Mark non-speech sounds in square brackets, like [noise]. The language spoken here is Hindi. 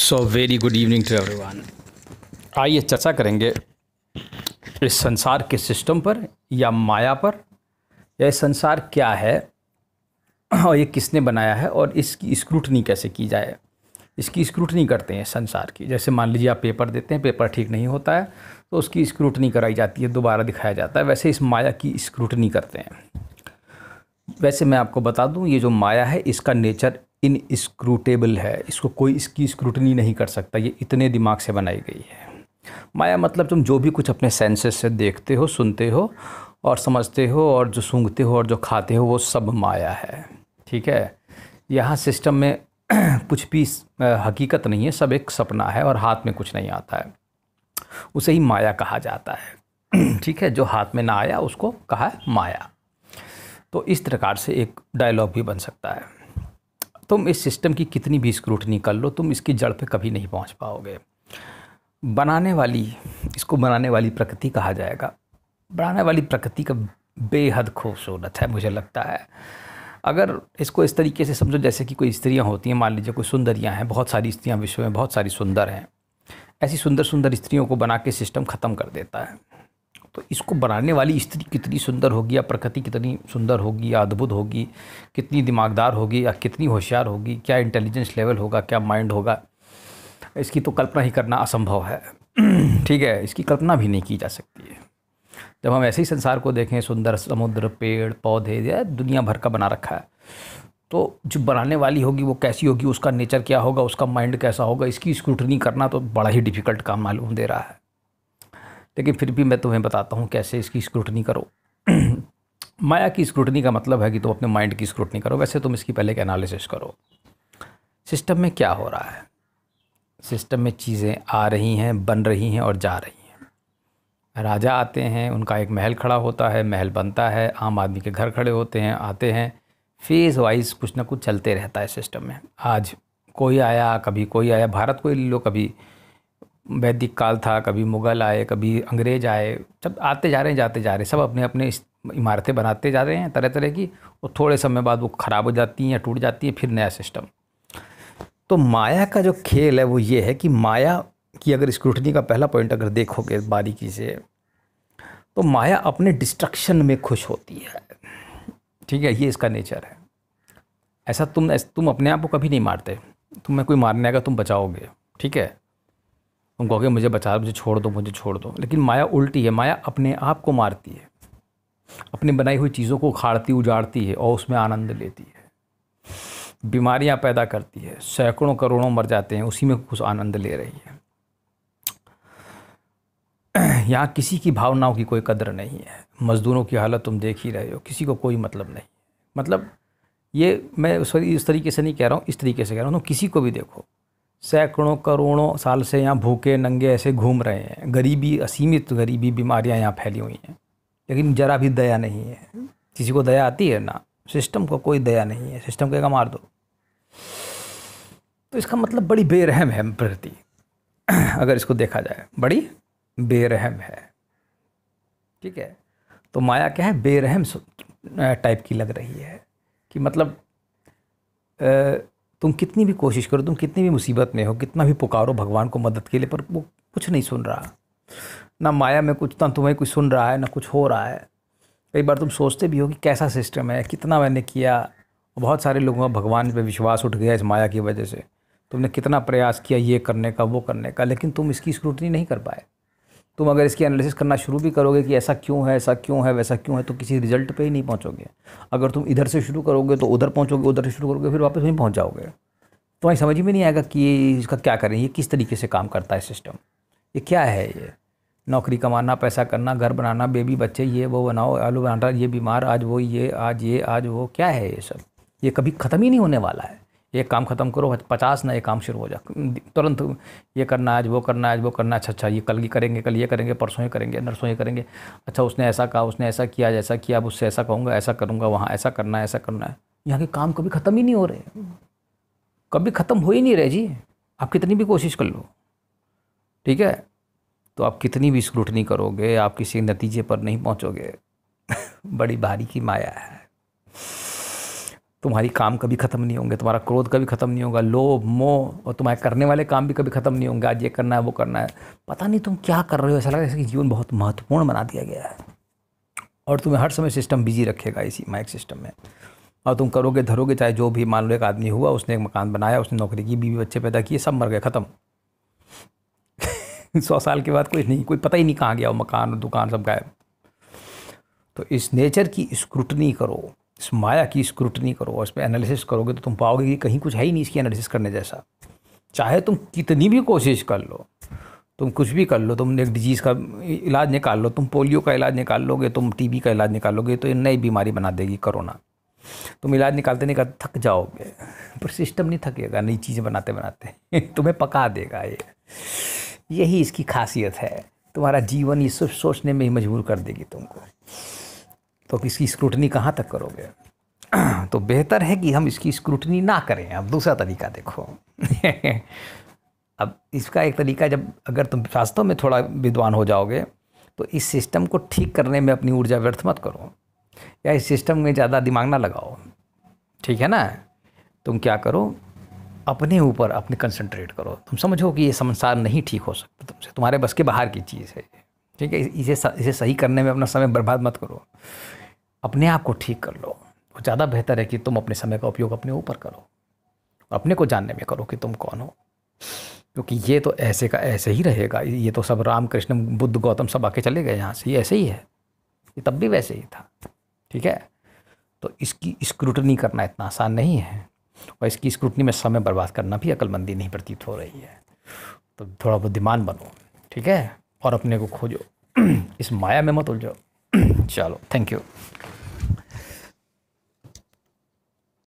so very good evening to everyone आइए चर्चा करेंगे इस संसार के सिस्टम पर या माया पर यह संसार क्या है और ये किसने बनाया है और इसकी स्क्रूटनी कैसे की जाए इसकी स्क्रूटनी करते हैं संसार की जैसे मान लीजिए आप पेपर देते हैं पेपर ठीक नहीं होता है तो उसकी स्क्रूटनी कराई जाती है दोबारा दिखाया जाता है वैसे इस माया की स्क्रूटनी करते हैं वैसे मैं आपको बता दूं ये जो माया है इसका नेचर इनस्क्रूटेबल है इसको कोई इसकी स्क्रूटनी नहीं कर सकता ये इतने दिमाग से बनाई गई है माया मतलब तुम जो भी कुछ अपने सेंसेस से देखते हो सुनते हो और समझते हो और जो सूंघते हो और जो खाते हो वो सब माया है ठीक है यहाँ सिस्टम में [clears throat] कुछ भी हकीकत नहीं है सब एक सपना है और हाथ में कुछ नहीं आता है उसे ही माया कहा जाता है [clears throat] ठीक है जो हाथ में ना आया उसको कहा माया तो इस प्रकार से एक डायलॉग भी बन सकता है तुम इस सिस्टम की कितनी भी स्क्रूटनी कर लो तुम इसकी जड़ पे कभी नहीं पहुंच पाओगे बनाने वाली इसको बनाने वाली प्रकृति कहा जाएगा बनाने वाली प्रकृति का बेहद खूबसूरत है मुझे लगता है अगर इसको इस तरीके से समझो जैसे कि कोई स्त्रियाँ होती हैं मान लीजिए कोई सुंदरियाँ हैं बहुत सारी स्त्रियाँ विश्व में बहुत सारी सुंदर हैं ऐसी सुंदर सुंदर स्त्रियों को बना के सिस्टम ख़त्म कर देता है तो इसको बनाने वाली स्त्री कितनी सुंदर होगी या प्रकृति कितनी सुंदर होगी या अद्भुत होगी कितनी दिमागदार होगी या कितनी होशियार होगी क्या इंटेलिजेंस लेवल होगा क्या माइंड होगा इसकी तो कल्पना ही करना असंभव है [clears throat] ठीक है इसकी कल्पना भी नहीं की जा सकती है जब हम ऐसे ही संसार को देखें सुंदर समुद्र पेड़ पौधे दुनिया भर का बना रखा है तो जो बनाने वाली होगी वो कैसी होगी उसका नेचर क्या होगा उसका माइंड कैसा होगा इसकी स्क्रूटनी करना तो बड़ा ही डिफ़िकल्ट काम मालूम दे रहा है लेकिन फिर भी मैं तुम्हें बताता हूँ कैसे इसकी स्क्रूटनी करो [clears throat] माया की स्क्रूटनी का मतलब है कि तुम अपने माइंड की स्क्रूटनी करो वैसे तुम इसकी पहले एक एनालिसिस करो सिस्टम में क्या हो रहा है सिस्टम में चीज़ें आ रही हैं बन रही हैं और जा रही हैं राजा आते हैं उनका एक महल खड़ा होता है महल बनता है आम आदमी के घर खड़े होते हैं आते हैं फेज़ वाइज कुछ ना कुछ चलते रहता है सिस्टम में आज कोई आया कभी कोई आया भारत कोई ले लो कभी वैदिक काल था कभी मुग़ल आए कभी अंग्रेज आए सब आते जा रहे हैं जाते जा रहे हैं सब अपने अपने इमारतें बनाते जा रहे हैं तरह तरह की और थोड़े समय बाद वो ख़राब हो जाती हैं या टूट जाती है फिर नया सिस्टम तो माया का जो खेल है वो ये है कि माया की अगर स्क्रूटनी का पहला पॉइंट अगर देखोगे बारीकी से तो माया अपने डिस्ट्रक्शन में खुश होती है ठीक है ये इसका नेचर है ऐसा तुम तुम अपने आप को कभी नहीं मारते तुम्हें कोई मारने आएगा तुम बचाओगे ठीक है उनको कहोगे मुझे बचा मुझे छोड़ दो मुझे छोड़ दो लेकिन माया उल्टी है माया अपने आप को मारती है अपनी बनाई हुई चीज़ों को उखाड़ती उजाड़ती है और उसमें आनंद लेती है बीमारियां पैदा करती है सैकड़ों करोड़ों मर जाते हैं उसी में कुछ आनंद ले रही है यहाँ किसी की भावनाओं की कोई कदर नहीं है मज़दूरों की हालत तुम देख ही रहे हो किसी को कोई मतलब नहीं मतलब ये मैं सॉरी इस तरीके से नहीं कह रहा हूँ इस तरीके से कह रहा हूँ तुम किसी को भी देखो सैकड़ों करोड़ों साल से यहाँ भूखे नंगे ऐसे घूम रहे हैं गरीबी असीमित गरीबी बीमारियाँ यहाँ फैली हुई हैं लेकिन ज़रा भी दया नहीं है किसी को दया आती है ना सिस्टम को कोई दया नहीं है सिस्टम कहेगा मार दो तो इसका मतलब बड़ी बेरहम है प्रति अगर इसको देखा जाए बड़ी बेरहम है ठीक है तो माया क्या है बेरहम टाइप की लग रही है कि मतलब आ, तुम कितनी भी कोशिश करो तुम कितनी भी मुसीबत में हो कितना भी पुकारो भगवान को मदद के लिए पर वो कुछ नहीं सुन रहा ना माया में कुछ ना तुम्हें कुछ सुन रहा है ना कुछ हो रहा है कई बार तुम सोचते भी हो कि कैसा सिस्टम है कितना मैंने किया बहुत सारे लोगों का भगवान पर विश्वास उठ गया इस माया की वजह से तुमने कितना प्रयास किया ये करने का वो करने का लेकिन तुम इसकी स्क्रूटनी नहीं कर पाए तुम अगर इसकी एनालिसिस करना शुरू भी करोगे कि ऐसा क्यों है ऐसा क्यों है वैसा क्यों है तो किसी रिजल्ट पे ही नहीं पहुंचोगे अगर तुम इधर से शुरू करोगे तो उधर पहुंचोगे उधर से शुरू करोगे फिर वापस वहीं पहुंच जाओगे तुम्हें समझ में नहीं आएगा कि ये इसका क्या करें ये किस तरीके से काम करता है सिस्टम ये क्या है ये नौकरी कमाना पैसा करना घर बनाना बेबी बच्चे ये वो बनाओ आलू बनाना ये बीमार आज वो ये आज ये आज वो क्या है ये सब ये कभी ख़त्म ही नहीं होने वाला है एक काम ख़त्म करो पचास ना एक काम शुरू हो जा तुरंत ये करना आज वो करना आज वो करना अच्छा अच्छा ये कल ही करेंगे कल ये करेंगे परसों ही करेंगे नरसों ही करेंगे अच्छा उसने ऐसा कहा उसने ऐसा किया जैसा किया अब उससे ऐसा कहूँगा ऐसा करूँगा वहाँ ऐसा करना है ऐसा करना है यहाँ के काम कभी ख़त्म ही नहीं हो रहे कभी ख़त्म हो ही नहीं रहे जी आप कितनी भी कोशिश कर लो ठीक है तो आप कितनी भी स्क्रूटनी करोगे आप किसी नतीजे पर नहीं पहुँचोगे [laughs] बड़ी भारी की माया है तुम्हारी काम कभी ख़त्म नहीं होंगे तुम्हारा क्रोध कभी ख़त्म नहीं होगा लोभ मोह और तुम्हारे करने वाले काम भी कभी ख़त्म नहीं होंगे आज ये करना है वो करना है पता नहीं तुम क्या कर रहे हो ऐसा लग रहा है कि जीवन बहुत महत्वपूर्ण बना दिया गया है और तुम्हें हर समय सिस्टम बिजी रखेगा इसी माइक सिस्टम में और तुम करोगे धरोगे चाहे जो भी मान लो एक आदमी हुआ उसने एक मकान बनाया उसने नौकरी की बीवी बच्चे पैदा किए सब मर गए ख़त्म [laughs] सौ साल के बाद कोई नहीं कोई पता ही नहीं कहाँ गया वो मकान दुकान सब गायब तो इस नेचर की स्क्रूटनी करो इस माया की स्क्रूटनी करो और इस पर एनालिसिस करोगे तो तुम पाओगे कि कहीं कुछ है ही नहीं इसकी एनालिसिस करने जैसा चाहे तुम कितनी भी कोशिश कर लो तुम कुछ भी कर लो तुम एक डिजीज़ का इलाज निकाल लो तुम पोलियो का इलाज निकाल लोगे तुम टीबी का इलाज निकाल लोगे तो ये नई बीमारी बना देगी कोरोना तुम इलाज निकालते निकालते थक जाओगे पर सिस्टम नहीं थकेगा नई चीज़ें बनाते बनाते [laughs] तुम्हें पका देगा ये यही इसकी खासियत है तुम्हारा जीवन ये सोचने में ही मजबूर कर देगी तुमको तो इसकी स्क्रूटनी कहाँ तक करोगे [clears throat] तो बेहतर है कि हम इसकी स्क्रूटनी ना करें अब दूसरा तरीका देखो [laughs] अब इसका एक तरीका जब अगर तुम शास्त्रों में थोड़ा विद्वान हो जाओगे तो इस सिस्टम को ठीक करने में अपनी ऊर्जा व्यर्थ मत करो या इस सिस्टम में ज़्यादा दिमाग ना लगाओ ठीक है ना तुम क्या करो अपने ऊपर अपने कंसंट्रेट करो तुम समझो कि ये संसार नहीं ठीक हो सकता तुमसे तुम्हारे बस के बाहर की चीज़ है ठीक है इसे इसे सही करने में अपना समय बर्बाद मत करो अपने आप को ठीक कर लो वो ज़्यादा बेहतर है कि तुम अपने समय का उपयोग अपने ऊपर करो अपने को जानने में करो कि तुम कौन हो क्योंकि ये तो ऐसे का ऐसे ही रहेगा ये तो सब राम कृष्ण बुद्ध गौतम सब आके चले गए यहाँ से ये ऐसे ही है ये तब भी वैसे ही था ठीक है तो इसकी स्क्रूटनी करना इतना आसान नहीं है और इसकी स्क्रूटनी में समय बर्बाद करना भी अकलमंदी नहीं प्रतीत हो रही है तो थोड़ा बुद्धिमान बनो ठीक है और अपने को खोजो [clears throat] इस माया में मत उलझो ચાલો થેન્ક યુ